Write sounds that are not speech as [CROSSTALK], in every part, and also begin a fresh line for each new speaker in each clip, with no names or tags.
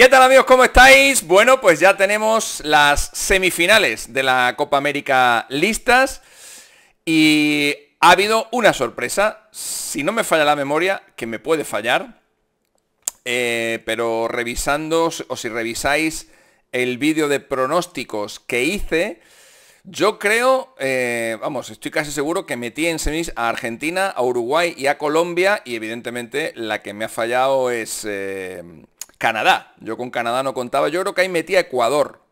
¿Qué tal amigos? ¿Cómo estáis? Bueno, pues ya tenemos las semifinales de la Copa América listas y ha habido una sorpresa, si no me falla la memoria, que me puede fallar, eh, pero revisando o si revisáis el vídeo de pronósticos que hice, yo creo, eh, vamos, estoy casi seguro que metí en semis a Argentina, a Uruguay y a Colombia y evidentemente la que me ha fallado es... Eh, Canadá. Yo con Canadá no contaba. Yo creo que ahí metía Ecuador.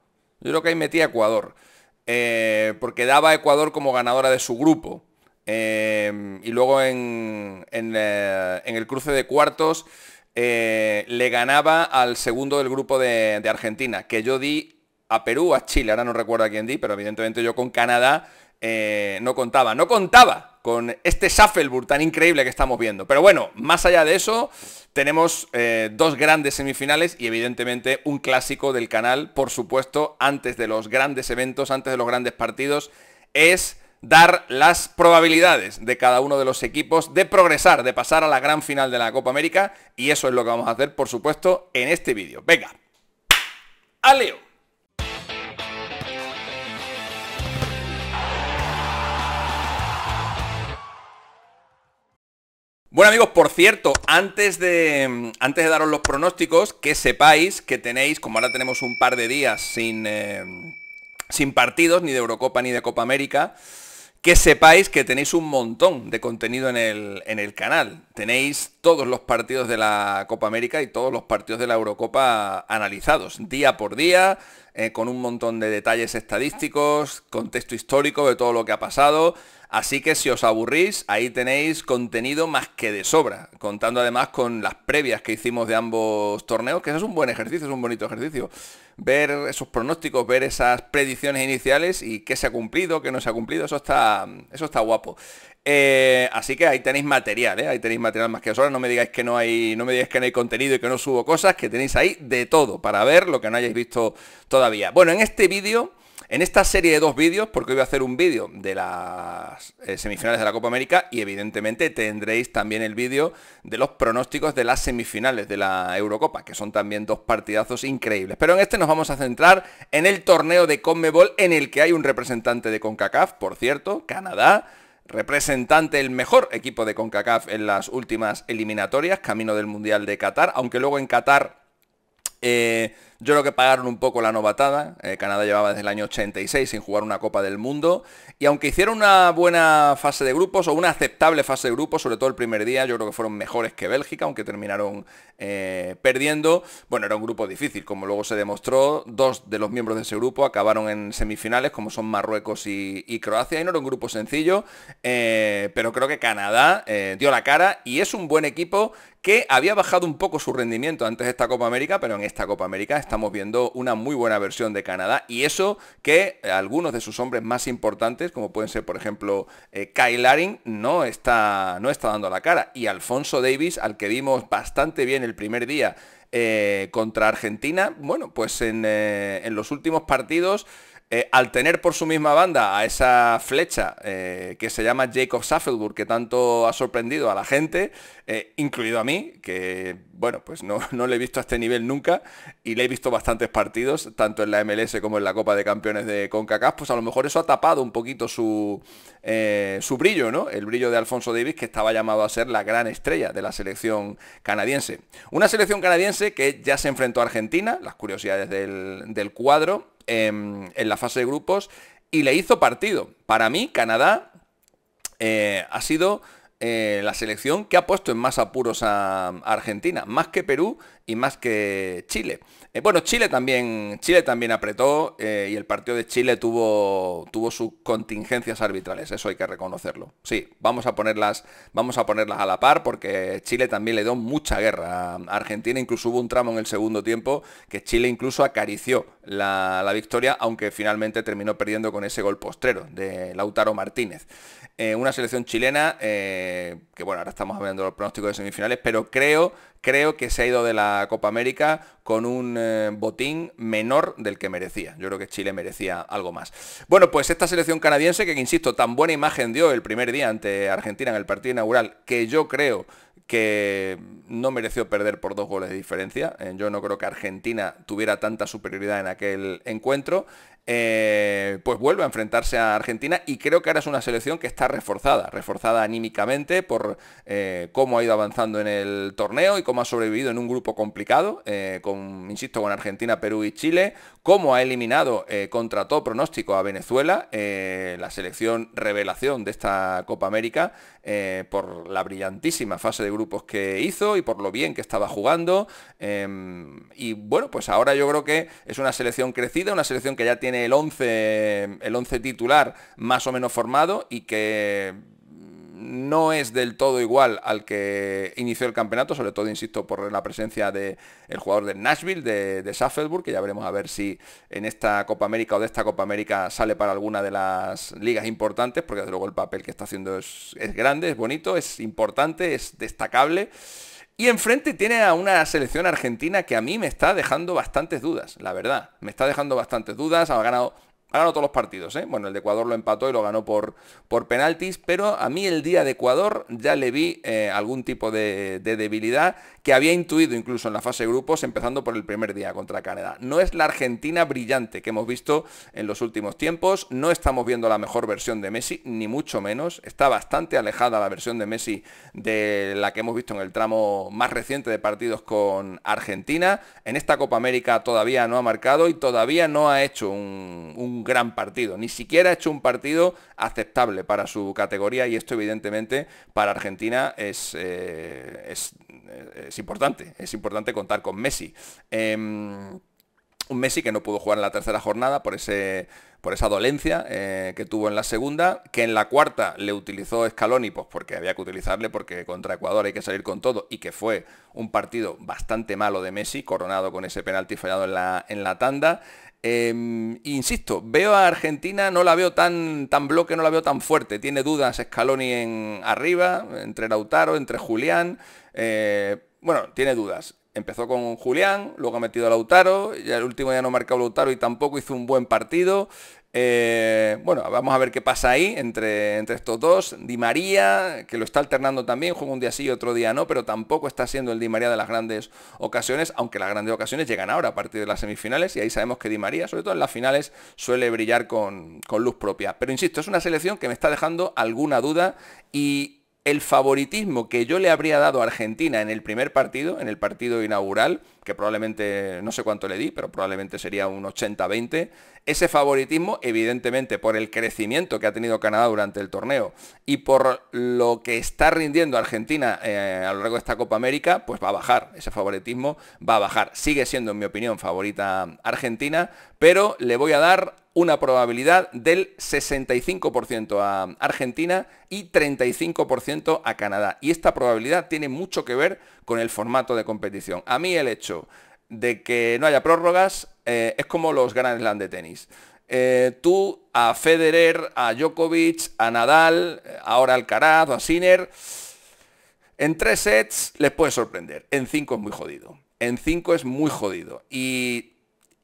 Yo creo que ahí metía Ecuador. Eh, porque daba a Ecuador como ganadora de su grupo. Eh, y luego eh, en, el cruce de cuartos le ganaba al segundo del grupo de, de Argentina, que yo di a Perú, a Chile, ahora no recuerdo a quién di, pero evidentemente yo con Canadá eh, no contaba, no contaba con este shuffleboard tan increíble que estamos viendo. Pero bueno, más allá de eso, tenemos eh, dos grandes semifinales y evidentemente un clásico del canal, por supuesto, antes de los grandes eventos, antes de los grandes partidos, es dar las probabilidades de cada uno de los equipos de progresar, de pasar a la gran final de la Copa América y eso es lo que vamos a hacer, por supuesto, en este vídeo. Venga, Leo Bueno amigos, por cierto, antes de, mm, antes de daros los pronósticos, que sepáis que tenéis, como ahora tenemos un par de días sin, eh, sin partidos, ni de Eurocopa ni de Copa América, que sepáis que tenéis un montón de contenido en el, en el, canal. Tenéis todos los partidos de la Copa América y todos los partidos de la Eurocopa analizados, día por día, eh, con un montón de detalles estadísticos, contexto histórico de todo lo que ha pasado. Así que si os aburrís, ahí tenéis contenido más que de sobra, contando además con las previas que hicimos de ambos torneos, que eso es un buen ejercicio, es un bonito ejercicio. Ver esos pronósticos, ver esas predicciones iniciales y qué se ha cumplido, qué no se ha cumplido, eso está, eso está guapo. Eh, así que ahí tenéis material, ¿eh? ahí tenéis material más que de sobra, no me digáis que no hay, no me digáis que no hay contenido y que no subo cosas, que tenéis ahí de todo para ver lo que no hayáis visto todavía. Bueno, en este vídeo en esta serie de dos vídeos, porque hoy voy a hacer un vídeo de las eh, semifinales de la Copa América y evidentemente tendréis también el vídeo de los pronósticos de las semifinales de la Eurocopa, que son también dos partidazos increíbles. Pero en este nos vamos a centrar en el torneo de CONMEBOL en el que hay un representante de CONCACAF, por cierto, Canadá, representante, el mejor equipo de CONCACAF en las últimas eliminatorias, camino del Mundial de Qatar, aunque luego en Qatar... Eh, yo creo que pagaron un poco la novatada. Eh, Canadá llevaba desde el año 86 sin jugar una Copa del Mundo. Y aunque hicieron una buena fase de grupos o una aceptable fase de grupos, sobre todo el primer día, yo creo que fueron mejores que Bélgica, aunque terminaron eh, perdiendo. Bueno, era un grupo difícil, como luego se demostró. Dos de los miembros de ese grupo acabaron en semifinales, como son Marruecos y, Croacia. Y no era un grupo sencillo, eh, pero creo que Canadá dio la cara y es un buen equipo que había bajado un poco su rendimiento antes de esta Copa América, pero en esta Copa América estamos viendo una muy buena versión de Canadá y eso que eh, algunos de sus hombres más importantes, como pueden ser por ejemplo eh, Kyle Laring, no está, no está dando la cara y Alfonso Davis, al que vimos bastante bien el primer día eh, contra Argentina, bueno, pues en, en los últimos partidos eh, al tener por su misma banda a esa flecha eh, que se llama Jacob Saffelburg, que tanto ha sorprendido a la gente, eh, incluido a mí, que bueno, pues [LAUGHS] no, le he visto a este nivel nunca y le he visto bastantes partidos, tanto en la MLS como en la Copa de Campeones de CONCACAF, pues a lo mejor eso ha tapado un poquito su, brillo, ¿no? El brillo de Alfonso Davis, que estaba llamado a ser la gran estrella de la selección canadiense. Una selección canadiense que ya se enfrentó a Argentina, las curiosidades del, del cuadro. Em, en, la fase de grupos y le hizo partido. Para mí, Canadá eh, ha sido eh, la selección que ha puesto en más apuros a, Argentina, más que Perú y más que Chile. Eh, bueno, Chile también, Chile también apretó y el partido de Chile tuvo, tuvo sus contingencias arbitrales, eso hay que reconocerlo. Sí, vamos a, ponerlas, vamos a ponerlas a la par porque Chile también le dio mucha guerra a Argentina, incluso hubo un tramo en el segundo tiempo que Chile incluso acarició la, victoria, aunque finalmente terminó perdiendo con ese gol postrero de Lautaro Martínez. Eh, una selección chilena, eh, que bueno, ahora estamos hablando de los pronósticos de semifinales, pero creo creo que se ha ido de la Copa América con un eh, botín menor del que merecía. Yo creo que Chile merecía algo más. Bueno, pues esta selección canadiense que, insisto, tan buena imagen dio el primer día ante Argentina en el partido inaugural, que yo creo que no mereció perder por dos goles de diferencia. Eh, yo no creo que Argentina tuviera tanta superioridad en aquel encuentro. Eh, pues vuelve a enfrentarse a Argentina y creo que ahora es una selección que está reforzada, reforzada anímicamente por cómo ha ido avanzando en el torneo y cómo ha sobrevivido en un grupo complicado, eh, insisto, con Argentina, Perú y Chile, cómo ha eliminado eh, contra todo pronóstico a Venezuela, eh, la selección revelación de esta Copa América, por la brillantísima fase de grupos que hizo y por lo bien que estaba jugando. Em, y bueno, pues ahora yo creo que es una selección crecida, una selección que ya tiene el 11, el 11 titular más o menos formado y que no es del todo igual al que inició el campeonato, sobre todo, insisto, por la presencia del jugador de Nashville, de, de que ya veremos a ver si en esta Copa América o de esta Copa América sale para alguna de las ligas importantes, porque desde luego el papel que está haciendo es, es grande, es bonito, es importante, es destacable. Y enfrente tiene a una selección argentina que a mí me está dejando bastantes dudas, la verdad. Me está dejando bastantes dudas. Ha ganado ahora no todos los partidos, ¿eh? Bueno, el de Ecuador lo empató y lo ganó por, por penaltis, pero a mí el día de Ecuador ya le vi eh, algún tipo de, debilidad que había intuido incluso en la fase de grupos, empezando por el primer día contra Canadá. No es la Argentina brillante que hemos visto en los últimos tiempos, no estamos viendo la mejor versión de Messi, ni mucho menos. Está bastante alejada la versión de Messi de la que hemos visto en el tramo más reciente de partidos con Argentina. En esta Copa América todavía no ha marcado y todavía no ha hecho un gran partido, ni siquiera ha hecho un partido aceptable para su categoría y esto evidentemente para Argentina es, eh, eh, es, importante, es importante contar con Messi. Em, un Messi que no pudo jugar en la tercera jornada por, ese, por esa dolencia eh, que tuvo en la segunda, que en la cuarta le utilizó Scaloni, pues porque había que utilizarle, porque contra Ecuador hay que salir con todo, y que fue un partido bastante malo de Messi, coronado con ese penalti fallado en la, en la tanda. Em, insisto, veo a Argentina, no la veo tan, tan bloque, no la veo tan fuerte. Tiene dudas Scaloni en arriba, entre Lautaro, entre Julián. Eh, bueno, tiene dudas. Empezó con Julián, luego ha metido a Lautaro, ya el último ya no ha marcado Lautaro y tampoco hizo un buen partido. Eh, bueno, vamos a ver qué pasa ahí entre, entre estos dos. Di María, que lo está alternando también, juega un día sí y otro día no, pero tampoco está siendo el Di María de las grandes ocasiones, aunque las grandes ocasiones llegan ahora a partir de las semifinales y ahí sabemos que Di María, sobre todo en las finales, suele brillar con luz propia. Pero insisto, es una selección que me está dejando alguna duda y el favoritismo que yo le habría dado a Argentina en el primer partido, en el partido inaugural, que probablemente, no sé cuánto le di, pero probablemente sería un 80-20, ese favoritismo, evidentemente, por el crecimiento que ha tenido Canadá durante el torneo y por lo que está rindiendo Argentina eh, a lo largo de esta Copa América, pues va a bajar, ese favoritismo va a bajar. Sigue siendo, en mi opinión, favorita Argentina, pero le voy a dar una probabilidad del 65% a Argentina y 35% a Canadá. Y esta probabilidad tiene mucho que ver con el formato de competición. A mí el hecho de que no haya prórrogas eh, es como los Grand Slam de tenis. Eh, tú a Federer, a Djokovic, a Nadal, eh, ahora Alcaraz a Siner en tres sets les puedes sorprender. En cinco es muy jodido. En cinco es muy jodido. Y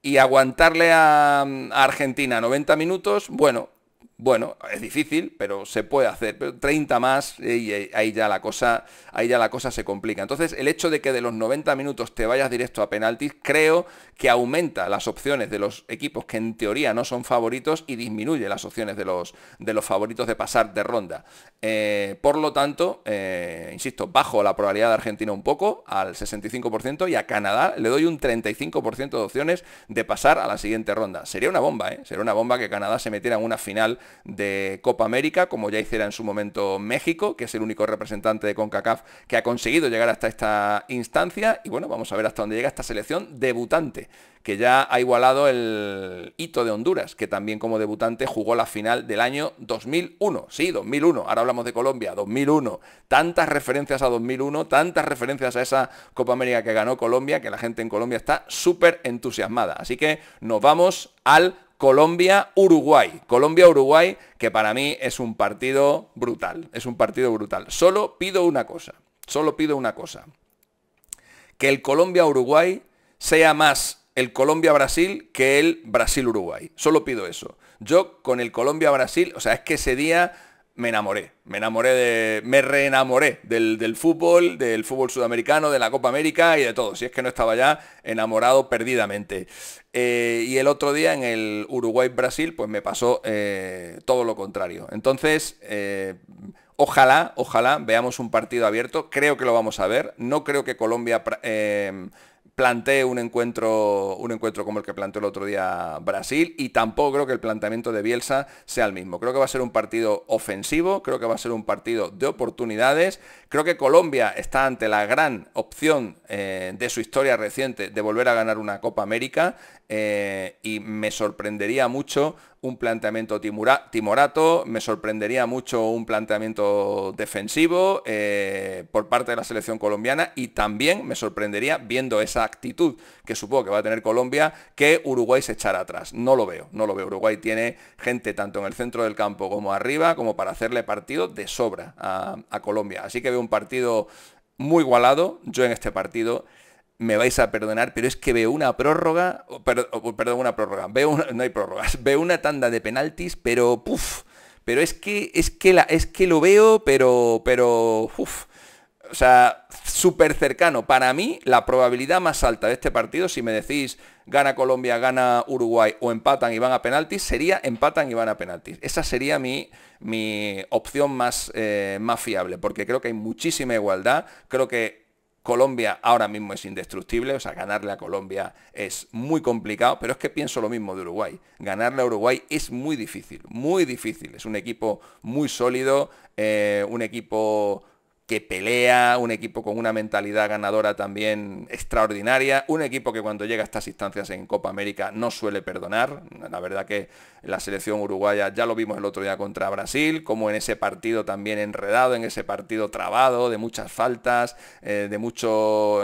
y aguantarle a, Argentina 90 minutos, bueno, bueno, es difícil, pero se puede hacer. Pero 30 más eh, y ahí ya la cosa, ahí ya la cosa se complica. Entonces, el hecho de que de los 90 minutos te vayas directo a penaltis, creo que aumenta las opciones de los equipos que en teoría no son favoritos y disminuye las opciones de los, de los favoritos de pasar de ronda. Eh, por lo tanto, eh, insisto, bajo la probabilidad de Argentina un poco al 65% y a Canadá le doy un 35% de opciones de pasar a la siguiente ronda. Sería una bomba, ¿eh? Sería una bomba que Canadá se metiera en una final de Copa América, como ya hiciera en su momento México, que es el único representante de CONCACAF que ha conseguido llegar hasta esta instancia. Y bueno, vamos a ver hasta dónde llega esta selección debutante, que ya ha igualado el hito de Honduras, que también como debutante jugó la final del año 2001. Sí, 2001. Ahora hablamos de Colombia, 2001. Tantas referencias a 2001, tantas referencias a esa Copa América que ganó Colombia, que la gente en Colombia está súper entusiasmada. Así que nos vamos al Colombia-Uruguay. Colombia-Uruguay, que para mí es un partido brutal. Es un partido brutal. Solo pido una cosa. Solo pido una cosa. Que el Colombia-Uruguay sea más el Colombia-Brasil que el Brasil-Uruguay. Solo pido eso. Yo con el Colombia-Brasil, o sea, es que ese día me enamoré. Me enamoré de. Me reenamoré del, del, fútbol, del fútbol sudamericano, de la Copa América y de todo. Si es que no estaba ya enamorado perdidamente. Eh, y el otro día en el Uruguay-Brasil, pues me pasó eh, todo lo contrario. Entonces, eh, ojalá, ojalá veamos un partido abierto. Creo que lo vamos a ver. No creo que Colombia planteé un encuentro, un encuentro como el que planteó el otro día Brasil y tampoco creo que el planteamiento de Bielsa sea el mismo. Creo que va a ser un partido ofensivo, creo que va a ser un partido de oportunidades. Creo que Colombia está ante la gran opción eh, de su historia reciente de volver a ganar una Copa América eh, y me sorprendería mucho un planteamiento timorato, me sorprendería mucho un planteamiento defensivo eh, por parte de la selección colombiana y también me sorprendería viendo esa actitud que supongo que va a tener Colombia que Uruguay se echara atrás. No lo veo, no lo veo. Uruguay tiene gente tanto en el centro del campo como arriba como para hacerle partido de sobra a, a Colombia. Así que veo un partido muy igualado. Yo en este partido me vais a perdonar, pero es que veo una prórroga, perdón, una prórroga, veo no hay prórrogas, [LAUGHS] veo una tanda de penaltis, pero puff, pero es que es que es que lo veo, pero pero o sea, súper cercano. Para mí, la probabilidad más alta de este partido, si me decís gana Colombia, gana Uruguay o empatan y van a penaltis, sería empatan y van a penaltis. Esa sería mi, mi opción más, eh, más fiable, porque creo que hay muchísima igualdad, creo que Colombia ahora mismo es indestructible, o sea, ganarle a Colombia es muy complicado, pero es que pienso lo mismo de Uruguay. Ganarle a Uruguay es muy difícil, muy difícil. Es un equipo muy sólido, eh, un equipo que pelea, un equipo con una mentalidad ganadora también extraordinaria, un equipo que cuando llega a estas instancias en Copa América no suele perdonar. La verdad que la selección uruguaya ya lo vimos el otro día contra Brasil, como en ese partido también enredado, en ese partido trabado, de muchas faltas, eh, de muchas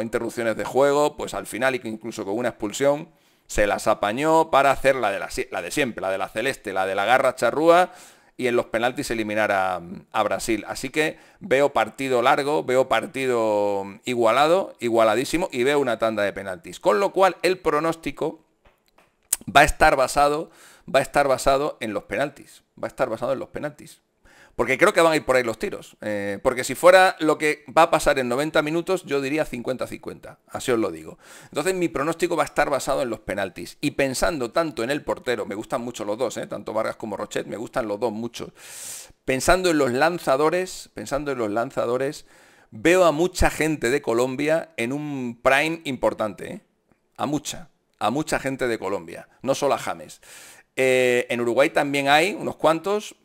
interrupciones de juego, pues al final incluso con una expulsión se las apañó para hacer de, la de siempre, la de la celeste, la de la garra charrúa y en los penaltis eliminar a, a, Brasil. Así que veo partido largo, veo partido igualado, igualadísimo y veo una tanda de penaltis. Con lo cual el pronóstico va a estar basado, va a estar basado en los penaltis. Va a estar basado en los penaltis. Porque creo que van a ir por ahí los tiros. Eh, porque si fuera lo que va a pasar en 90 minutos, yo diría 50-50. Así os lo digo. Entonces mi pronóstico va a estar basado en los penaltis. Y pensando tanto en el portero, me gustan mucho los dos, eh, tanto Vargas como Rochet, me gustan los dos mucho. Pensando en los lanzadores, pensando en los lanzadores, veo a mucha gente de Colombia en un prime importante. Eh. a mucha. A mucha gente de Colombia. No solo a James. en Uruguay también hay unos cuantos,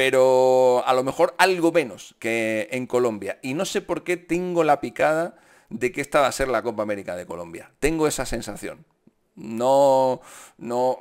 pero a lo mejor algo menos que en Colombia. Y no sé por qué tengo la picada de que esta va a ser la Copa América de Colombia. Tengo esa sensación. No, no,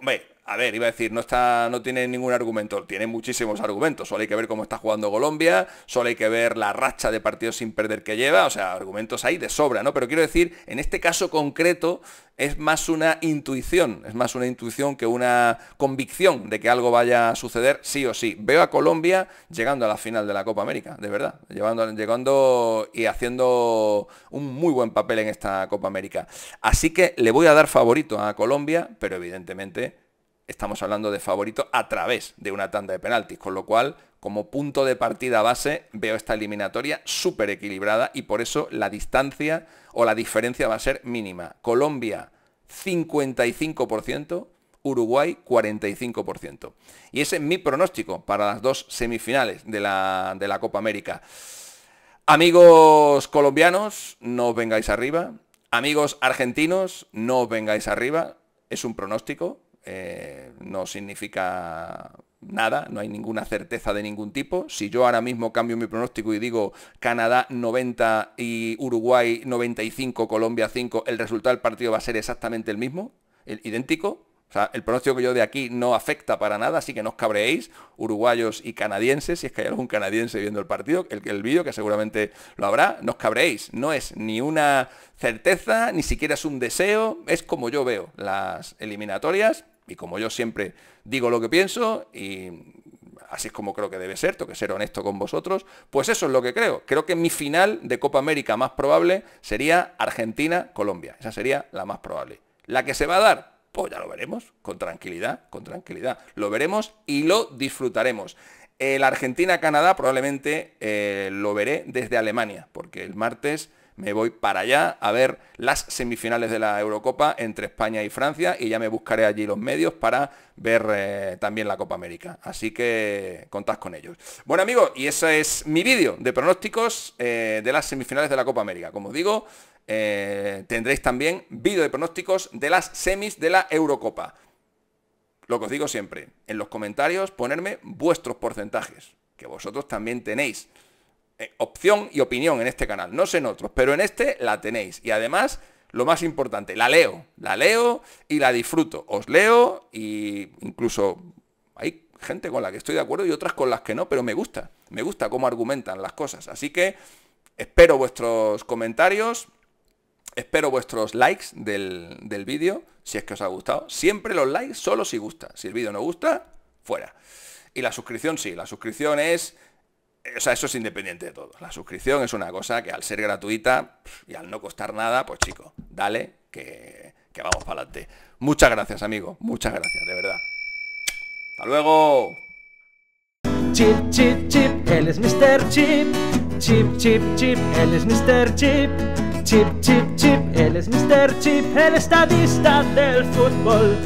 a ver, iba a decir, no, está, no tiene ningún argumento, tiene muchísimos argumentos. Solo hay que ver cómo está jugando Colombia, solo hay que ver la racha de partidos sin perder que lleva, o sea, argumentos ahí de sobra, ¿no? Pero quiero decir, en este caso concreto es más una intuición, es más una intuición que una convicción de que algo vaya a suceder, sí o sí. Veo a Colombia llegando a la final de la Copa América, de verdad, llevando, llegando y haciendo un muy buen papel en esta Copa América. Así que le voy a dar favorito a Colombia, pero evidentemente estamos hablando de favorito a través de una tanda de penaltis, con lo cual como punto de partida base veo esta eliminatoria súper equilibrada y por eso la distancia o la diferencia va a ser mínima. Colombia 55%, Uruguay 45%. Y ese es mi pronóstico para las dos semifinales de la, de la Copa América. Amigos colombianos, no os vengáis arriba. Amigos argentinos, no os vengáis arriba. Es un pronóstico, eh, no significa nada, no hay ninguna certeza de ningún tipo. Si yo ahora mismo cambio mi pronóstico y digo Canadá 90 y Uruguay 95, Colombia 5, el resultado del partido va a ser exactamente el mismo, el idéntico. O sea, el pronóstico que yo de aquí no afecta para nada, así que no os cabreéis, uruguayos y canadienses, si es que hay algún canadiense viendo el partido, el, el vídeo que seguramente lo habrá, no os cabreéis. No es ni una certeza, ni siquiera es un deseo, es como yo veo las eliminatorias y como yo siempre digo lo que pienso y así es como creo que debe ser, tengo que ser honesto con vosotros, pues eso es lo que creo. Creo que mi final de Copa América más probable sería Argentina-Colombia. Esa sería la más probable. La que se va a dar, pues ya lo veremos, con tranquilidad, con tranquilidad. Lo veremos y lo disfrutaremos. El Argentina-Canadá probablemente eh, lo veré desde Alemania, porque el martes me voy para allá a ver las semifinales de la Eurocopa entre España y Francia y ya me buscaré allí los medios para ver eh, también la Copa América. Así que contad con ellos. Bueno amigos, y ese es mi vídeo de pronósticos eh, de las semifinales de la Copa América. Como digo, eh, tendréis también vídeo de pronósticos de las semis de la Eurocopa. Lo que os digo siempre, en los comentarios ponerme vuestros porcentajes, que vosotros también tenéis. Eh, opción y opinión en este canal. No sé en otros, pero en este la tenéis. Y además, lo más importante, la leo. La leo y la disfruto. Os leo y incluso hay gente con la que estoy de acuerdo y otras con las que no, pero me gusta. Me gusta cómo argumentan las cosas. Así que espero vuestros comentarios. Espero vuestros likes del, del vídeo, si es que os ha gustado. Siempre los likes solo si gusta. Si el vídeo no gusta, fuera. Y la suscripción sí, la suscripción es eh, o sea, eso es independiente de todo. La suscripción es una cosa que al ser gratuita y al no costar nada, pues chico, dale que, vamos para adelante. Muchas gracias, amigo. Muchas gracias, de verdad. ¡Hasta luego! Chip, chip, él es Chip. Chip, chip, chip, él es Chip. Chip, chip, chip, él es Chip, estadista del fútbol.